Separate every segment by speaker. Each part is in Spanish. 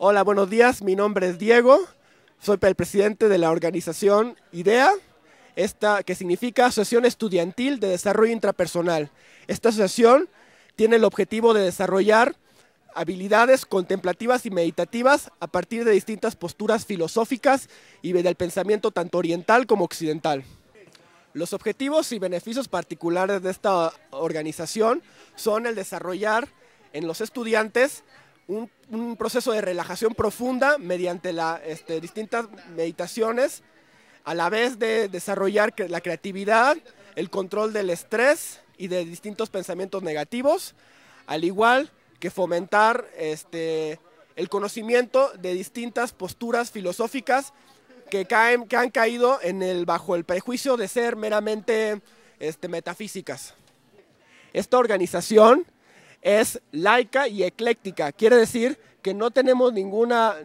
Speaker 1: Hola, buenos días. Mi nombre es Diego. Soy el presidente de la organización IDEA, esta que significa Asociación Estudiantil de Desarrollo Intrapersonal. Esta asociación tiene el objetivo de desarrollar habilidades contemplativas y meditativas a partir de distintas posturas filosóficas y del pensamiento tanto oriental como occidental. Los objetivos y beneficios particulares de esta organización son el desarrollar en los estudiantes un, proceso de relajación profunda mediante las este, distintas meditaciones, a la vez de desarrollar la creatividad, el control del estrés y de distintos pensamientos negativos, al igual que fomentar este, el conocimiento de distintas posturas filosóficas que, caen, que han caído en el, bajo el prejuicio de ser meramente este, metafísicas. Esta organización es laica y ecléctica. Quiere decir que no tenemos ninguna,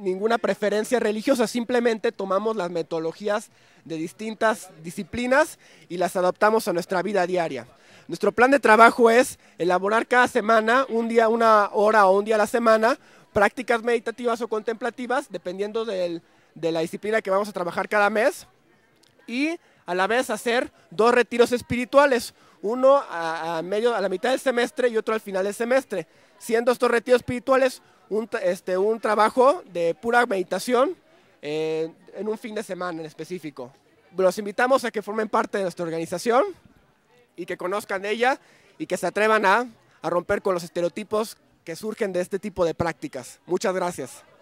Speaker 1: preferencia religiosa, simplemente tomamos las metodologías de distintas disciplinas y las adaptamos a nuestra vida diaria. Nuestro plan de trabajo es elaborar cada semana, un día, una hora o un día a la semana, prácticas meditativas o contemplativas, dependiendo de la disciplina que vamos a trabajar cada mes. Y a la vez hacer dos retiros espirituales, uno a, medio, a la mitad del semestre y otro al final del semestre, siendo estos retiros espirituales un, este, un trabajo de pura meditación eh, en un fin de semana en específico. Los invitamos a que formen parte de nuestra organización y que conozcan ella y que se atrevan a, a romper con los estereotipos que surgen de este tipo de prácticas. Muchas gracias.